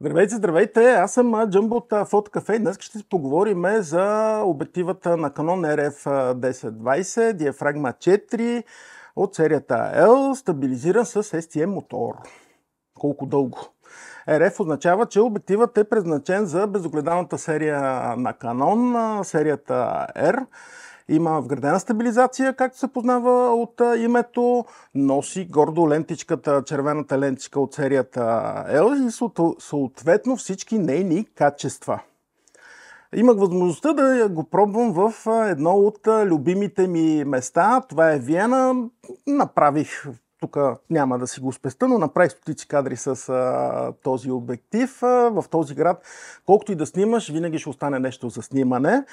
Здравейте, здравейте! Аз съм Джамбо от Photocafé и днес ще си поговорим за обективата на Canon RF 1020, диафрагма 4 от серията L, стабилизиран с STM мотор. Колко дълго? RF означава, че обективът е предназначен за безогледалната серия на Canon, серията R има вградена стабилизация, както се познава от името, носи гордо лентичката, червената лентичка от серията L и съответно всички нейни качества. Имах възможността да го пробвам в едно от любимите ми места. Това е Виена. Направих тук няма да си го спеста, но направих стотици кадри с а, този обектив. А, в този град, колкото и да снимаш, винаги ще остане нещо за снимане.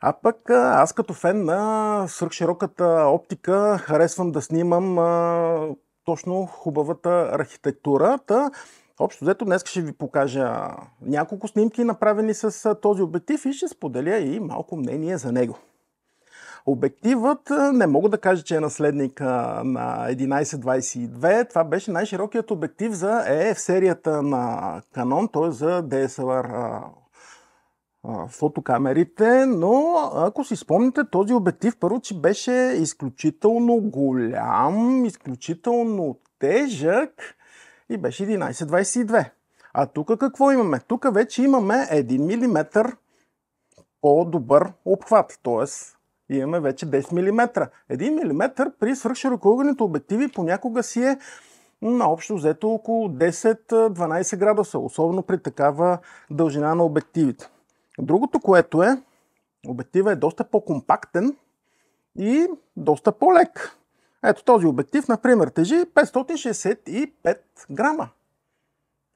А пък аз като фен на свръхшироката оптика харесвам да снимам а, точно хубавата архитектура. Та, Общо взето днес ще ви покажа няколко снимки направени с този обектив и ще споделя и малко мнение за него. Обективът не мога да кажа, че е наследник на 1122. Това беше най-широкият обектив за EF е е серията на Canon, т.е. за DSLR фотокамерите, но ако си спомните, този обектив първо, че беше изключително голям, изключително тежък и беше 1122. А тук какво имаме? Тук вече имаме 1 мм по-добър обхват, т.е. И имаме вече 10 мм. 1 мм при свръхширокоъгълните обективи понякога си е на общо взето около 10-12 градуса, особено при такава дължина на обективите. Другото, което е, обектива е доста по-компактен и доста по-лек. Ето този обектив, например, тежи 565 грама.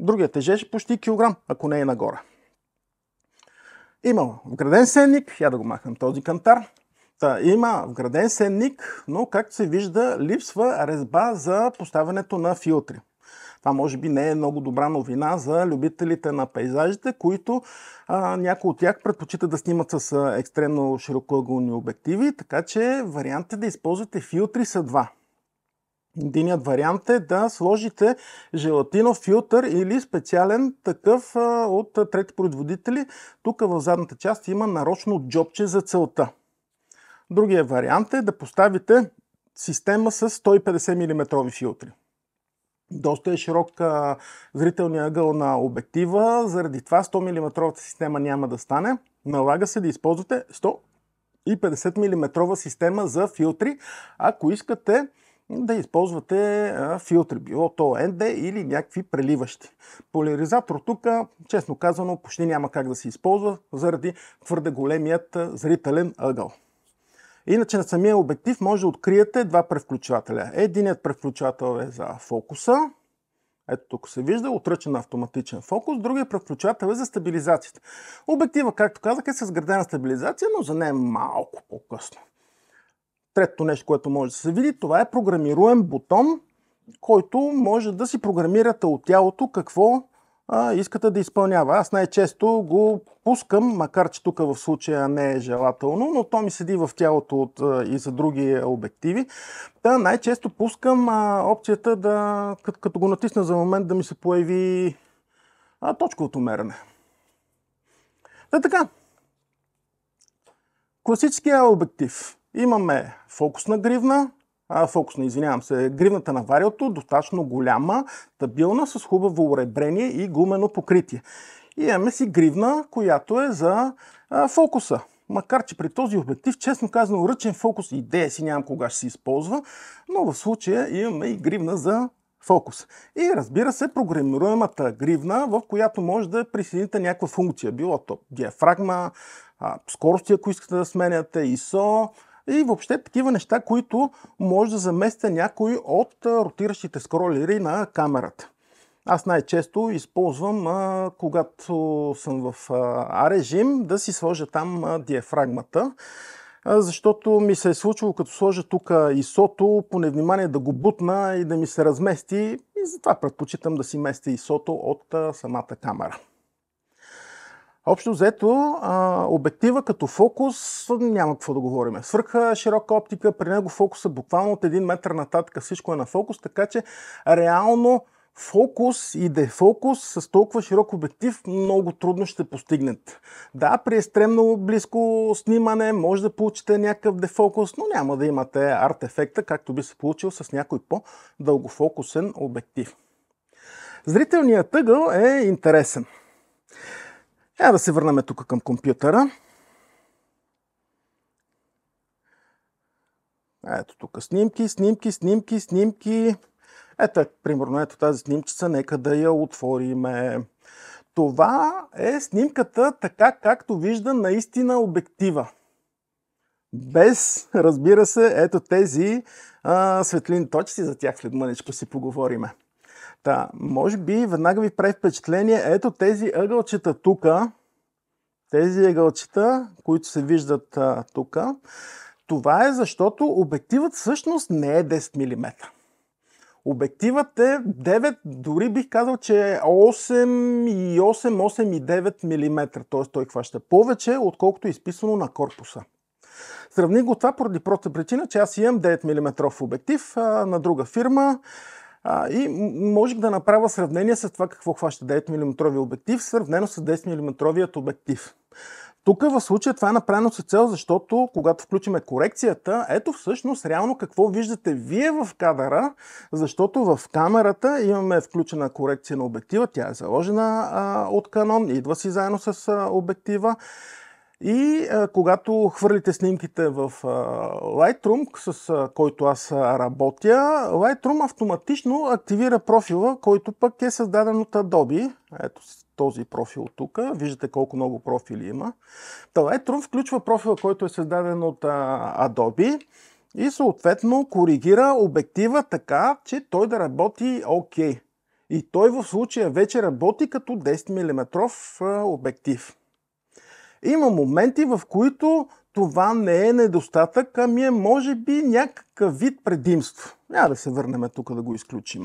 Другия тежеше почти килограм, ако не е нагоре. Има вграден сенник, я да го махнем този кантар. Та, има вграден сенник, но както се вижда, липсва резба за поставянето на филтри. Това може би не е много добра новина за любителите на пейзажите, които а, някои от тях предпочитат да снимат с екстремно широкоъгълни обективи, така че вариантите да използвате филтри са два. Единият вариант е да сложите желатинов филтър или специален такъв а, от трети производители. Тук в задната част има нарочно джобче за целта. Другия вариант е да поставите система с 150 мм филтри. Доста е широк зрителния ъгъл на обектива, заради това 100 мм система няма да стане. Налага се да използвате 150 мм система за филтри, ако искате да използвате филтри, било то ND или някакви преливащи. Поляризатор тук, честно казано, почти няма как да се използва заради твърде големият зрителен ъгъл. Иначе на самия обектив може да откриете два превключвателя. Единият превключвател е за фокуса, ето тук се вижда отръчен автоматичен фокус. Другият превключвател е за стабилизацията. Обектива, както казах, е с градена стабилизация, но за нея е малко по-късно. Третото нещо, което може да се види, това е програмируем бутон, който може да си програмирате от тялото какво а, искате да изпълнява. Аз най-често го пускам, макар че тук в случая не е желателно, но то ми седи в тялото от, а, и за други обективи. Да, най-често пускам а, опцията да, като, като го натисна за момент, да ми се появи а, точковото мерене. Да, така. Класическия обектив. Имаме фокусна гривна, а, фокусна, извинявам се, гривната на вариото, достатъчно голяма, стабилна, с хубаво уребрение и гумено покритие. И имаме си гривна, която е за фокуса. Макар, че при този обектив, честно казано, ръчен фокус идея си нямам кога ще се използва, но в случая имаме и гривна за фокус. И разбира се, програмируемата гривна, в която може да присъедините някаква функция, било то диафрагма, скорости, ако искате да сменяте, ISO, и въобще такива неща, които може да заместя някой от ротиращите скролери на камерата. Аз най-често използвам, когато съм в А режим, да си сложа там диафрагмата, защото ми се е случило, като сложа тук ИСОто, по невнимание да го бутна и да ми се размести и затова предпочитам да си мести ИСОто от самата камера. Общо взето, а, обектива като фокус няма какво да говорим. Свърха широка оптика, при него фокуса буквално от 1 метър нататък всичко е на фокус, така че реално фокус и дефокус с толкова широк обектив много трудно ще постигнат. Да, при екстремно близко снимане може да получите някакъв дефокус, но няма да имате арт ефекта, както би се получил с някой по-дългофокусен обектив. Зрителният тъгъл е интересен. Е, да се върнем тук към компютъра. Ето тук снимки, снимки, снимки, снимки. Ето, примерно, ето тази снимчица, нека да я отвориме. Това е снимката така, както вижда наистина обектива. Без, разбира се, ето тези а, точки, за тях след мъничко си поговориме. Та, може би веднага ви прави впечатление, ето тези ъгълчета тук, тези ъгълчета, които се виждат тук, това е защото обективът всъщност не е 10 мм. Обективът е 9, дори бих казал, че е 8 и 8, 8 и 9 мм, т.е. той хваща повече, отколкото е изписано на корпуса. Сравни го това поради проста причина, че аз имам 9 мм обектив а, на друга фирма. А, и можех да направя сравнение с това какво хваща 9 мм обектив, сравнено с 10 мм обектив. Тук в случая това е направено с цел, защото когато включиме корекцията, ето всъщност реално какво виждате вие в кадъра, защото в камерата имаме включена корекция на обектива, тя е заложена а, от канон, идва си заедно с а, обектива. И а, когато хвърлите снимките в а, Lightroom, с а, който аз работя, Lightroom автоматично активира профила, който пък е създаден от Adobe. Ето този профил тук. Виждате колко много профили има. Та Lightroom включва профила, който е създаден от а, Adobe и съответно коригира обектива така, че той да работи окей. Okay. И той в случая вече работи като 10 мм обектив. Има моменти, в които това не е недостатък, ми е може би някакъв вид предимство. Няма да се върнем тук да го изключим.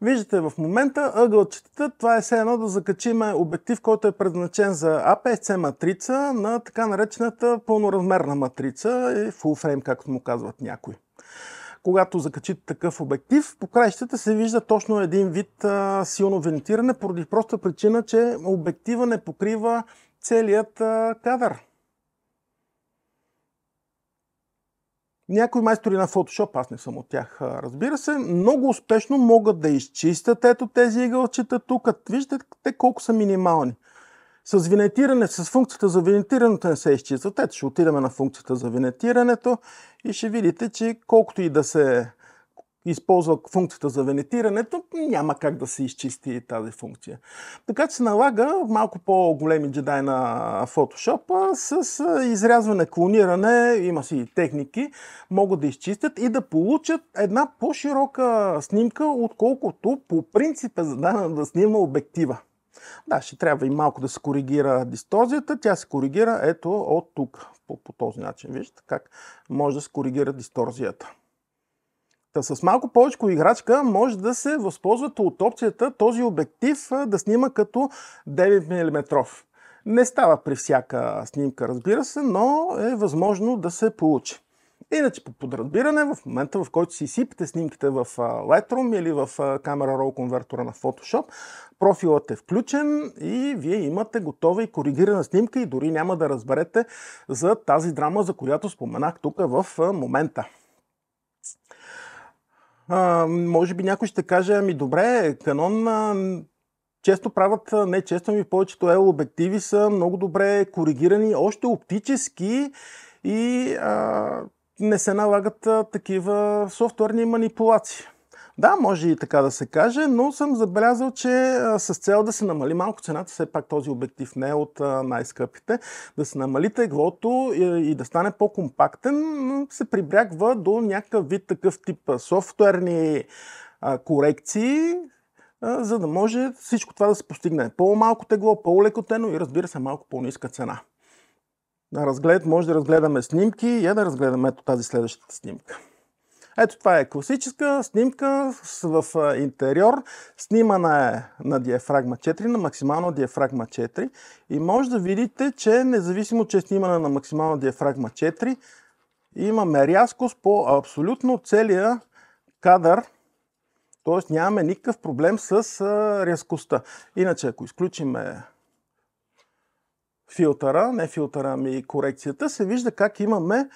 Виждате в момента ъгълчетата, това е все едно да закачим обектив, който е предназначен за APS-C матрица на така наречената пълноразмерна матрица, и full frame, както му казват някои. Когато закачите такъв обектив, по краищата се вижда точно един вид а, силно вентиране, поради проста причина, че обектива не покрива целият а, кавер. Някои майстори на Photoshop, аз не съм от тях, разбира се, много успешно могат да изчистят ето тези игълчета тук. Виждате колко са минимални. С винетиране, с функцията за винетирането не се изчистват. Ето ще отидем на функцията за винетирането и ще видите, че колкото и да се използва функцията за венетирането, няма как да се изчисти тази функция. Така че се налага малко по-големи джедай на Photoshop с изрязване, клониране, има си техники, могат да изчистят и да получат една по-широка снимка, отколкото по принцип е зададена да снима обектива. Да, ще трябва и малко да се коригира дисторзията. Тя се коригира ето от тук, по, по този начин. Виждате как може да се коригира дисторзията. Та с малко повече играчка може да се възползвате от опцията този обектив да снима като 9 мм. Не става при всяка снимка, разбира се, но е възможно да се получи. Иначе по подразбиране, в момента в който си сипете снимките в Lightroom или в камера RAW конвертора на Photoshop, профилът е включен и вие имате готова и коригирана снимка и дори няма да разберете за тази драма, за която споменах тук в момента. А, може би някой ще каже, ами добре, канон а, често правят, не често ми повечето ел обективи са много добре коригирани, още оптически и а, не се налагат а, такива софтуерни манипулации. Да, може и така да се каже, но съм забелязал, че с цел да се намали малко цената, все пак този обектив не е от най-скъпите, да се намали теглото и, да стане по-компактен, се прибрягва до някакъв вид такъв тип софтуерни корекции, за да може всичко това да се постигне. По-малко тегло, по-лекотено и разбира се малко по-ниска цена. На разглед може да разгледаме снимки и да разгледаме ето тази следващата снимка. Ето това е класическа снимка в интериор. Снимана е на диафрагма 4, на максимална диафрагма 4. И може да видите, че независимо, че е снимана на максимална диафрагма 4, имаме рязкост по абсолютно целия кадър, т.е. нямаме никакъв проблем с рязкостта. Иначе, ако изключиме филтъра, не филтъра, ами корекцията, се вижда как имаме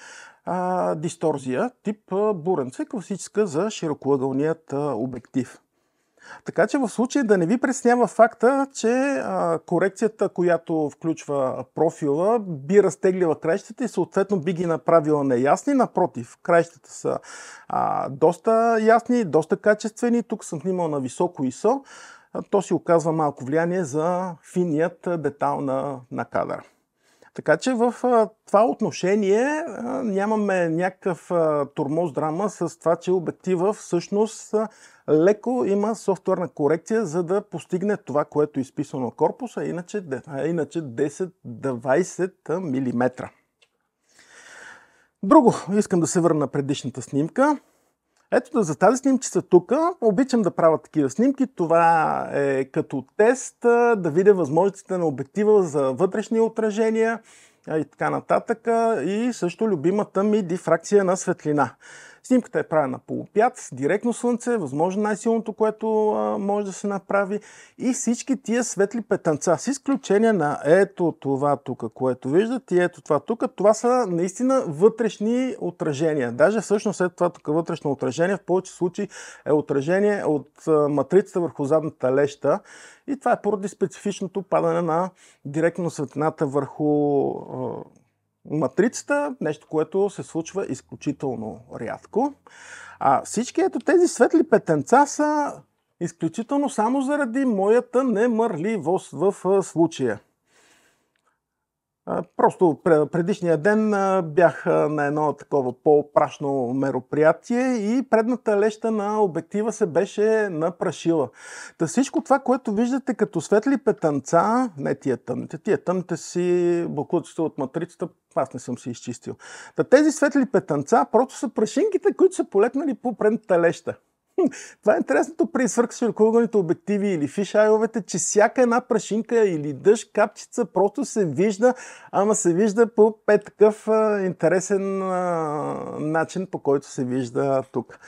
а, дисторзия тип буренце, класическа за широкоъгълният а, обектив. Така че в случай да не ви преснява факта, че а, корекцията, която включва профила, би разтеглила краищата и съответно би ги направила неясни. Напротив, краищата са а, доста ясни, доста качествени. Тук съм снимал на високо ISO то си оказва малко влияние за финият детал на, на кадъра. Така че в това отношение нямаме някакъв турмоз драма с това, че обектива всъщност леко има софтуерна корекция, за да постигне това, което е изписано на корпуса, иначе, иначе 10-20 мм. Друго, искам да се върна на предишната снимка. Ето за тази снимки са тук. Обичам да правя такива снимки. Това е като тест да видя възможностите на обектива за вътрешни отражения и така нататък. И също любимата ми дифракция на светлина. Снимката е правена полупят, директно слънце, възможно най-силното, което а, може да се направи и всички тия светли петънца, с изключение на ето това тук, което виждате и ето това тук, това са наистина вътрешни отражения. Даже всъщност след това тук е вътрешно отражение в повече случаи е отражение от а, матрицата върху задната леща и това е поради специфичното падане на директно светлината върху а, матрицата, нещо, което се случва изключително рядко. А всички ето тези светли петенца са изключително само заради моята немърливост в случая. Просто предишния ден бях на едно такова по-прашно мероприятие и предната леща на обектива се беше напрашила. Та всичко това, което виждате като светли петънца, не тия тъмните, тия тъмните си буклуците от матрицата, аз не съм си изчистил. Та тези светли петънца просто са прашинките, които са полетнали по предната леща. Това е интересното при свърхширокоъгълните обективи или фишайловете, че всяка една прашинка или дъжд, капчица просто се вижда, ама се вижда по е такъв а, интересен а, начин, по който се вижда тук.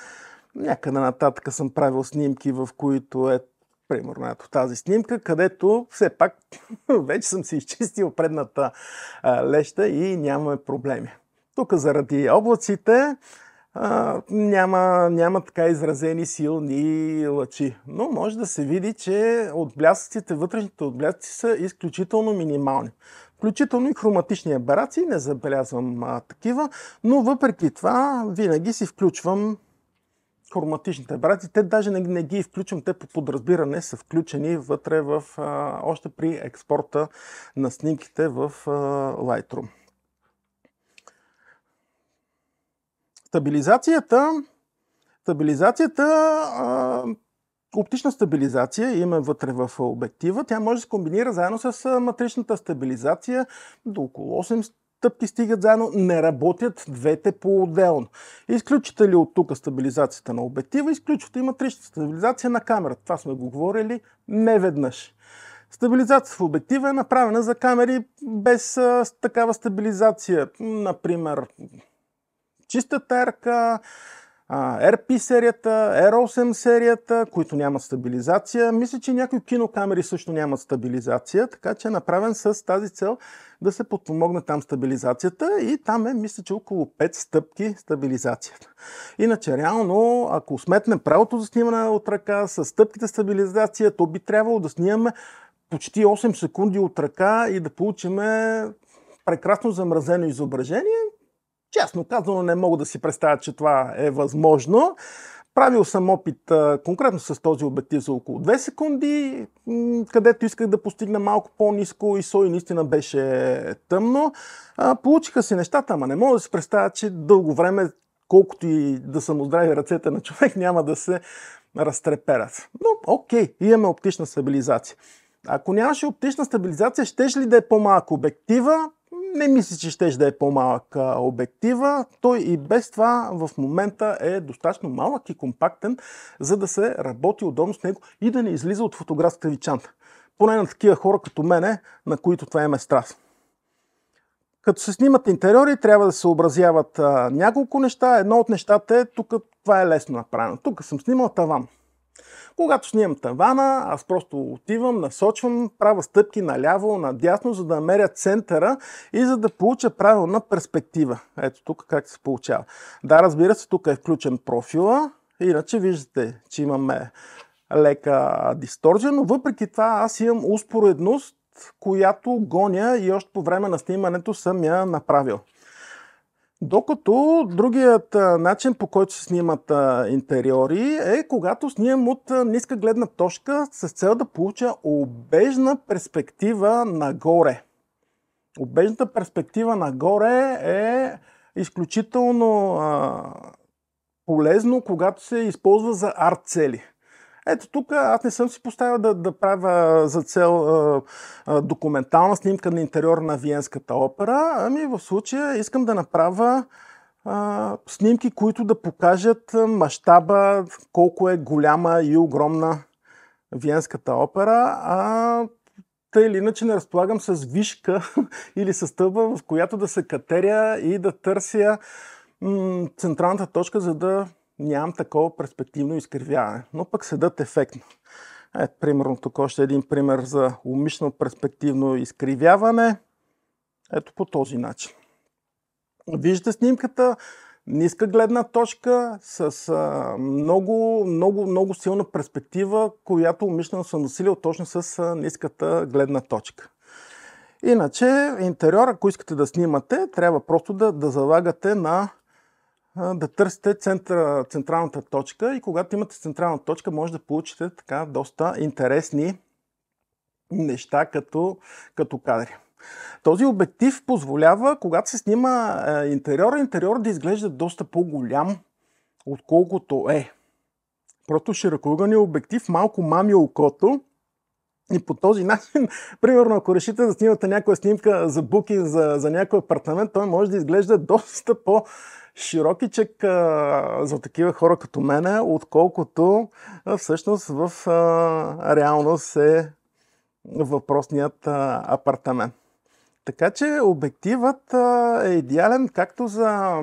Някъде нататък съм правил снимки, в които е примерно ето тази снимка, където все пак вече съм си изчистил предната а, леща и нямаме проблеми. Тук заради облаците а, няма, няма така изразени силни лъчи. Но може да се види, че отблясъците, вътрешните отблясъци са изключително минимални. Включително и хроматични аберации, не забелязвам а, такива, но въпреки това винаги си включвам хроматичните аберации. Те даже не, не ги включвам, те по подразбиране са включени вътре в, а, още при експорта на снимките в а, Lightroom. Стабилизацията, стабилизацията а, оптична стабилизация има вътре в обектива. Тя може да се комбинира заедно с матричната стабилизация до около 8 стъпки стигат заедно, не работят двете по-отделно. Изключите ли от тук стабилизацията на обектива, изключвате и матричната стабилизация на камерата. Това сме го говорили не веднъж. Стабилизацията в обектива е направена за камери без а, такава стабилизация. Например, чистата R, RP серията, R8 серията, които нямат стабилизация. Мисля, че някои кинокамери също нямат стабилизация, така че е направен с тази цел да се подпомогне там стабилизацията и там е, мисля, че около 5 стъпки стабилизацията. Иначе, реално, ако сметнем правото за снимане от ръка с стъпките стабилизация, то би трябвало да снимаме почти 8 секунди от ръка и да получим прекрасно замразено изображение, Честно казано, не мога да си представя, че това е възможно. Правил съм опит конкретно с този обектив за около 2 секунди, където исках да постигна малко по-низко и сой наистина беше тъмно. Получиха се нещата, ама не мога да си представя, че дълго време, колкото и да съм оздрави ръцете на човек, няма да се разтреперят. Но окей, имаме оптична стабилизация. Ако нямаше оптична стабилизация, щеше ли да е по-малко обектива? не мисля, че ще да е по-малък обектива. Той и без това в момента е достатъчно малък и компактен, за да се работи удобно с него и да не излиза от фотографската ви чанта. Поне на такива хора като мене, на които това им е страст. Като се снимат интериори, трябва да се образяват а, няколко неща. Едно от нещата е, тук това е лесно направено. Тук съм снимал таван. Когато снимам тавана, аз просто отивам, насочвам, правя стъпки наляво, надясно, за да намеря центъра и за да получа правилна перспектива. Ето тук как се получава. Да, разбира се, тук е включен профила, иначе виждате, че имаме лека дисторзия, но въпреки това аз имам успоредност, която гоня и още по време на снимането съм я направил. Докато другият начин, по който се снимат интериори, е когато снимам от ниска гледна точка с цел да получа обежна перспектива нагоре. Обежната перспектива нагоре е изключително а, полезно, когато се използва за арт цели. Ето тук аз не съм си поставил да, да правя за цел а, а, документална снимка на интериор на Виенската опера, ами в случая искам да направя а, снимки, които да покажат мащаба, колко е голяма и огромна Виенската опера, а тъй или иначе не разполагам с вишка или с тъба, в която да се катеря и да търся м- централната точка, за да нямам такова перспективно изкривяване, но пък седът ефектно. Ето, примерно, тук още един пример за умишлено перспективно изкривяване. Ето по този начин. Виждате снимката, ниска гледна точка, с а, много, много, много силна перспектива, която умишлено съм насилил точно с а, ниската гледна точка. Иначе, интериор, ако искате да снимате, трябва просто да, да залагате на да търсите центра, централната точка и когато имате централна точка, може да получите така доста интересни неща като, като кадри. Този обектив позволява, когато се снима интериор, интериор да изглежда доста по-голям, отколкото е. Просто широкоъгълният обектив малко мами окото и по този начин, примерно, ако решите да снимате някоя снимка за буки за, за някой апартамент, той може да изглежда доста по широки чек а, за такива хора като мене, отколкото а, всъщност в а, реалност е въпросният а, апартамент. Така че обективът а, е идеален както за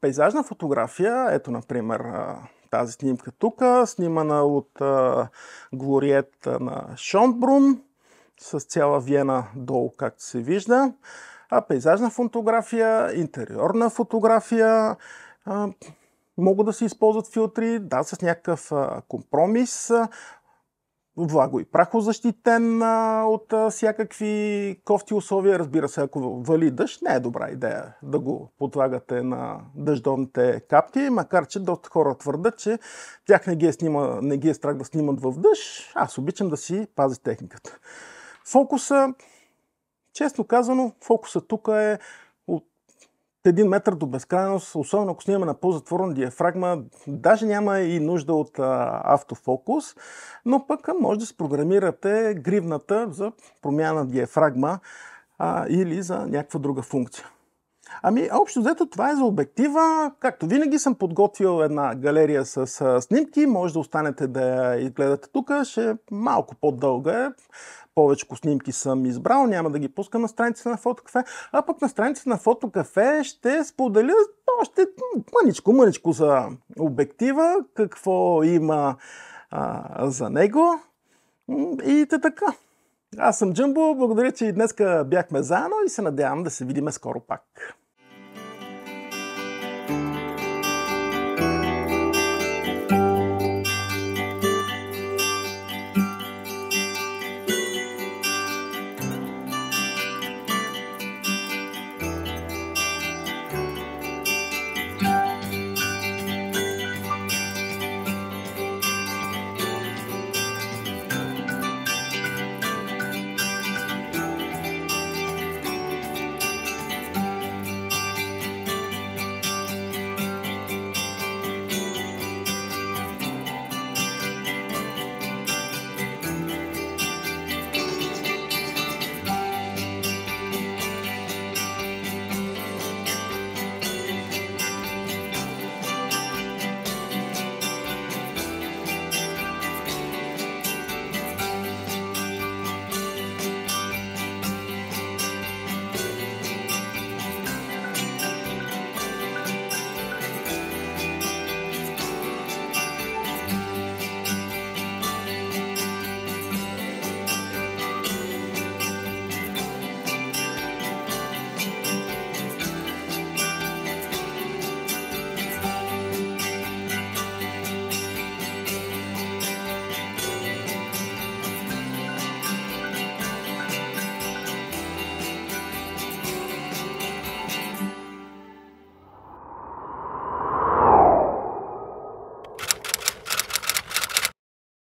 пейзажна фотография, ето, например, а, тази снимка тук, снимана от а, Глориета на Шонбрун с цяла Виена долу, както се вижда. А пейзажна фотография, интериорна фотография, а, могат да се използват филтри, да, с някакъв компромис, влаго и прахозащитен а, от а, всякакви кофти условия. Разбира се, ако вали дъжд, не е добра идея да го подлагате на дъждовните капки, макар че доста хора твърдат, че тях не ги е, снима, не ги е страх да снимат в дъжд. Аз обичам да си пази техниката. Фокуса, честно казано, фокуса тук е един метър до безкрайност, особено ако снимаме на по-затворна диафрагма, даже няма и нужда от а, автофокус, но пък може да спрограмирате гривната за промяна на диафрагма а, или за някаква друга функция. Ами, общо взето това е за обектива. Както винаги съм подготвил една галерия с а, снимки. Може да останете да я изгледате тук. Ще малко по-дълга е повече снимки съм избрал, няма да ги пускам на страницата на Фотокафе, а пък на страницата на Фотокафе ще споделя още мъничко, мъничко за обектива, какво има а, за него и те така. Аз съм Джумбо. благодаря, че и днеска бяхме заедно и се надявам да се видим скоро пак.